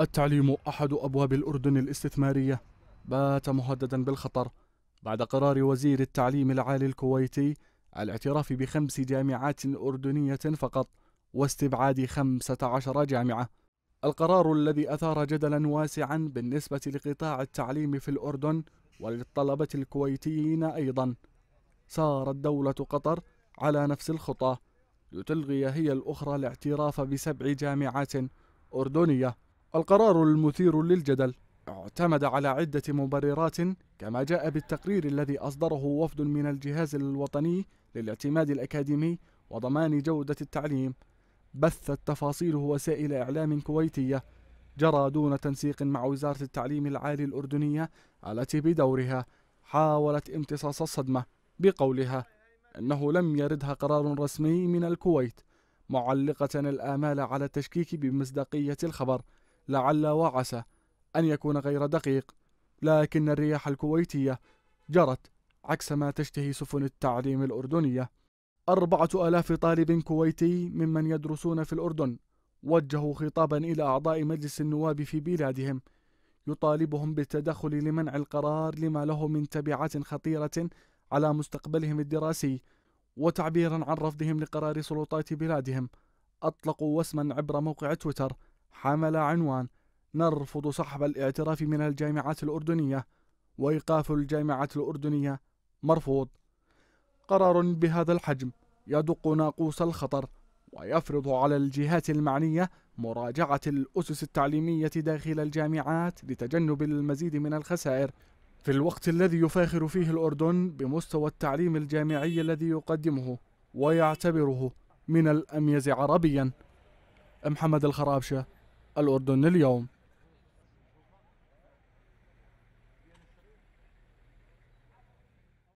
التعليم أحد أبواب الأردن الاستثمارية بات مهددا بالخطر بعد قرار وزير التعليم العالي الكويتي الاعتراف بخمس جامعات أردنية فقط واستبعاد 15 جامعة القرار الذي أثار جدلا واسعا بالنسبة لقطاع التعليم في الأردن وللطلبة الكويتيين أيضا سارت دولة قطر على نفس الخطى لتلغي هي الأخرى الاعتراف بسبع جامعات أردنية القرار المثير للجدل اعتمد على عدة مبررات كما جاء بالتقرير الذي أصدره وفد من الجهاز الوطني للاعتماد الأكاديمي وضمان جودة التعليم بثت تفاصيله وسائل إعلام كويتية جرى دون تنسيق مع وزارة التعليم العالي الأردنية التي بدورها حاولت امتصاص الصدمة بقولها أنه لم يردها قرار رسمي من الكويت معلقة الآمال على التشكيك بمصداقية الخبر لعل وعسى أن يكون غير دقيق لكن الرياح الكويتية جرت عكس ما تشتهي سفن التعليم الأردنية أربعة آلاف طالب كويتي ممن يدرسون في الأردن وجهوا خطابا إلى أعضاء مجلس النواب في بلادهم يطالبهم بالتدخل لمنع القرار لما له من تبعات خطيرة على مستقبلهم الدراسي وتعبيرا عن رفضهم لقرار سلطات بلادهم أطلقوا وسما عبر موقع تويتر حمل عنوان نرفض سحب الاعتراف من الجامعات الأردنية وإيقاف الجامعات الأردنية مرفوض قرار بهذا الحجم يدق ناقوس الخطر ويفرض على الجهات المعنية مراجعة الأسس التعليمية داخل الجامعات لتجنب المزيد من الخسائر في الوقت الذي يفاخر فيه الأردن بمستوى التعليم الجامعي الذي يقدمه ويعتبره من الأميز عربيا محمد الخرابشة الأردن اليوم